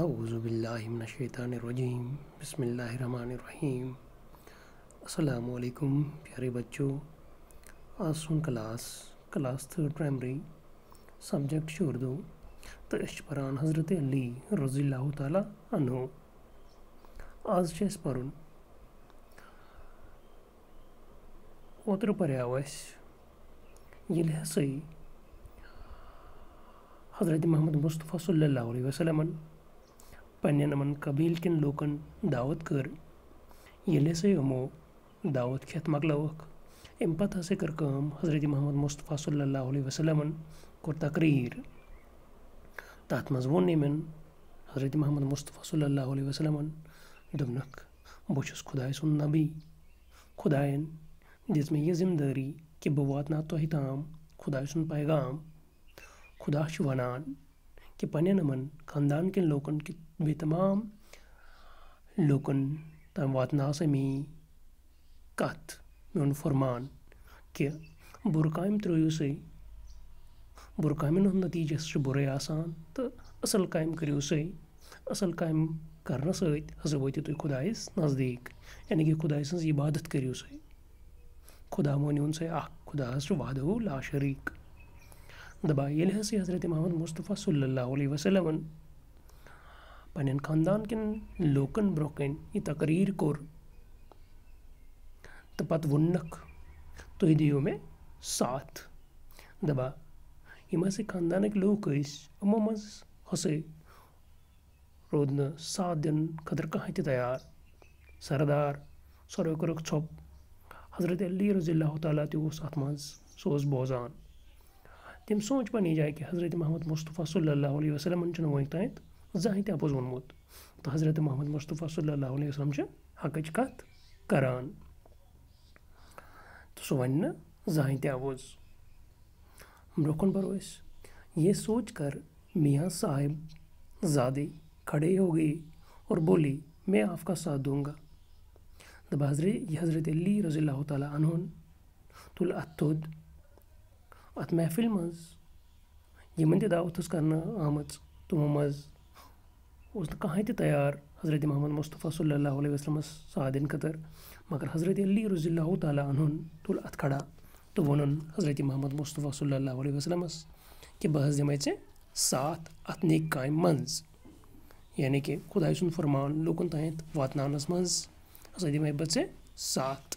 अवज़ुबिल्लिमिनशैतानरजीम बसमीम असलकुम प्यारे बच्चों आज सुन class class third primary subject छोड़ दो तो इश्परान हज़रत अली रज़ी तु आज से पढ़ اوترٕ پَریو اَسہِ ییٚلہِ ہسا حضرت محمد مُصطفیٰ पन्ने नमन कबील किन लोकन दावत कर ये से दावत खेत मगलवक एम पत हसे कर हजरत महमद मुस्तफ़ा सल्ला वसलमन कुर तकरीर तात मजबून निमन हजरत महमद मुस्तफ़ा सल्ला वसलमन दुमनक बोचस खुदाय सुन नबी खुदायन जिसमें यह जिम्मेदारी कि बहु वा तो हिताम खुदा सुन पैगाम खुदा शुवनान कि पने नमन खानदान के लोकन के वे तमाम लोकन तम वातना तवातनासमी कत में उन फरमान कि बुरकाम त्रोयु से बुरकाम हूँ से बुरे आसान तो असल कायम करो से असल काम कर सत वो तो तुम खुदायस नज़दीक यानी कि खुदा सज इबादत करो सही खुदा मोन सह खुदा वादहू ला शरीक ये लिहाजा हज़रत महमद मुस्तफ़ा सल्ला वसलम पन्न ख़ानदान कन लोकन ब्रोह कन यह तकरीर कोर तो पत तु तो दियो मे साथ दबा यम से ख़ानदान लूक लोग अमो मज हसे रोदन सात दिन खदर कह तैयार सरदार सरोकर छोप हज़रत अली रज़ी तला तो मज सोज बोजान तम सोच पन्न जाए कि हज़रत महमद मुस्तफ़ा सल्ला वसलम वन तय जहाँ तप वोनमुत तो हज़रत महमद मुस्तफ़ा सल्ला वसलम हक कत करान तो सह वन जहाँ तवोज ब्रोह कन बढ़ो ये सोच कर मियाँ साहिब ज़्यादा खड़े हो गए और बोली मैं आपका साथ दूंगा तब हजरत हज़रत अली रज़ी तहोन तुल अतुद اَتھ محفِلہِ منٛز یِمَن تہِ دعوت ٲس کَرنہٕ آمٕژ تِمو منٛز اوس نہٕ کٕہٕنۍ تہِ تیار حضرتِ محمد مُصطفیٰ صلی اللہ علیہ وسلمَس ساتھ دِنہٕ خٲطرٕ مگر حضرتِ علی رضی اللہ تعالیٰ عنہُن تُل اَتھ کھڑا تہٕ ووٚنُن حضرتِ محمد مُصطفیٰ صلی اللہ علیہ وسلمَس کہِ بہٕ حظ دِمَے ژےٚ ساتھ اَتھ نیک کامہِ منٛز یعنی کہِ خۄداے سُنٛد فرمان لوٗکَن تانٮ۪تھ واتناونَس منٛز ہَسا دِمَے بہٕ ژےٚ ساتھ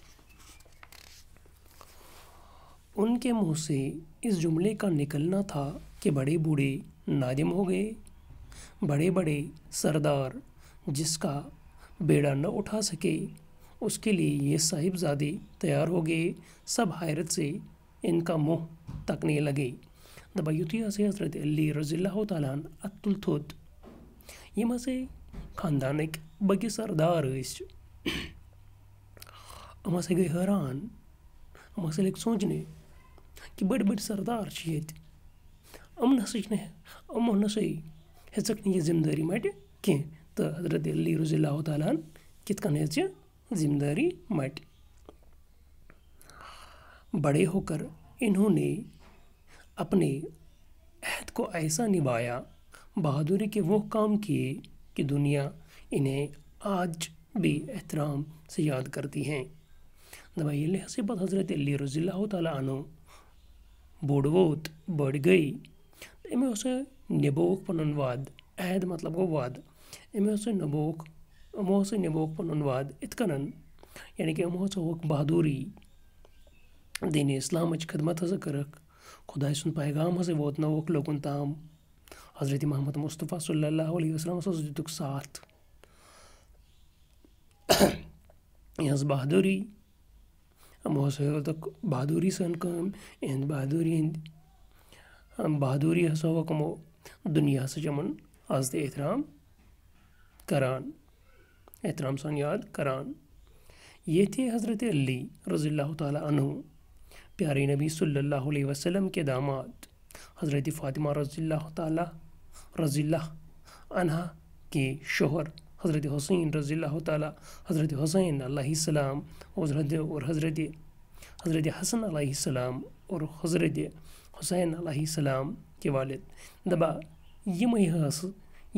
उनके मुंह से इस जुमले का निकलना था कि बड़े बूढ़े नादिम हो गए बड़े बड़े सरदार जिसका बेड़ा न उठा सके उसके लिए ये साहिबजादे तैयार हो गए सब हैरत से इनका मुंह तकने लगे दबायुतिया से हजरत अली अतुल तुत ये मसे एक बगे सरदार अमा से गए हैरान अमा से सोचने کہِ بٔڑۍ بٔڑۍ سردار چھِ ییٚتہِ یِم نَسا چھِنہٕ یِمو نَسا ہیٚژٕکھ نہٕ یہِ ذِمہٕ دٲری مَٹہِ کینٛہہ تہٕ حضرت علی رضی اللہ تعالیٰ ہَن کِتھ کٔنۍ ہیٚژ یہِ ذِمہٕ دٲری مَٹہِ बड़े होकर इन्होंने अपने अहद को ऐसा निभाया बहादुरी के वो काम किए कि दुनिया इन्हें आज भी एहतराम से याद करती हैं दबाइल से पद हज़रत रज़ी तु بوڑووت بٔڑ گٔے تہٕ أمۍ ہسا نِبووُکھ پَنُن وعدٕ عہد مطلب گوٚو وعدٕ أمۍ ہسا نِبووُکھ یِمو ہسا نِبووُکھ پَنُن وعدٕ یِتھ کٔنَن یعنی کہِ یِمو ہسا ہووُکھ بہادوٗری دینِ اِسلامٕچ خدمت ہسا کٔرٕکھ خۄداے سُنٛد پیغام ہسا واتنووُکھ لوٗکَن تام حضرت محمد مُصطفیٰ صلی اللہ علیہ وسلم ہسا دِتُکھ ساتھ یِہٕنٛز بہادوٗری mosoyoɗa bahaduri san kam en bahaduri bahaduri hسا وكمو دُنیا ہسا چھِ یِمَن آز تہِ احترام کران احترام سان یاد کران ییٚتہِ حضرت علی رضی اللہ تعالیٰ عنہ प्यारे नबी सल्लल्लाहु अलैहि वसल्लम के दामाद हज़रत फ़ातिमा रज़ी अल्लाह ताला रज़ी अल्लाह अनहा के शोहर حضرت حسین رضی اللہ تعالیٰ حضرت حسین علیہ السلام اور حضرت حضرت حسن علیہ السلام اور حضرت حسین علیہ السلام کے والد دبا مہی حس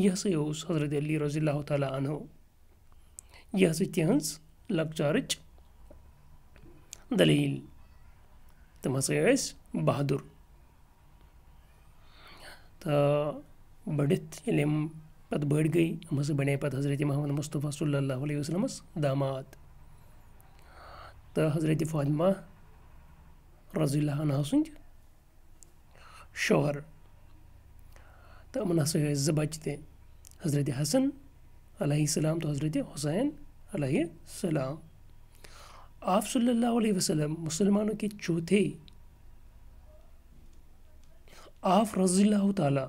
یہ سے اس حضرت علی رضی اللہ تعالیٰ عنہ یہ ہسا تہذ لکچارچ دلیل تم ہسا بہدر تا بڑت علم पत बढ़ गई हम बने पत हज़रत मोहम्मद मुस्तफ़ा सल्ला वसलम दामाद तो हज़रत फातिमा रजील सद शोहर तो हम हसा जो बच ते हज़रत हसन अलैहिस्सलाम तो हज़रत हुसैन अलैहिस्सलाम आप वसलम मुसलमानों के चौथे आफ रजील्ला ताला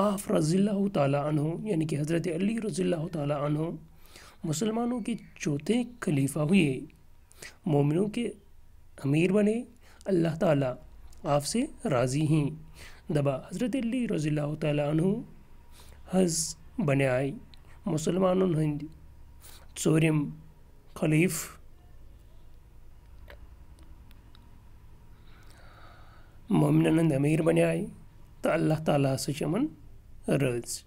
आफ रज़ी तु यानी कि हज़रत अली रज़ील्ला तु मुसलमानों के चौथे खलीफा हुए मोमिनों के अमीर बने अल्लाह ताला आप से राज़ी हैं दबा हज़रत अली रज़ील्ला तु हज बने आए मुसलमानों हिंद चोरम खलीफ मोमिन अमीर बने आए तो अल्लाह ताला से चमन رٲز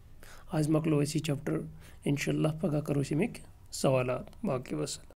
آز مۄکلو أسۍ یہِ چَپٹَر اِنشاء اللہ پَگاہ کَرو أسۍ اَمِکۍ سوالات باقی وَسلام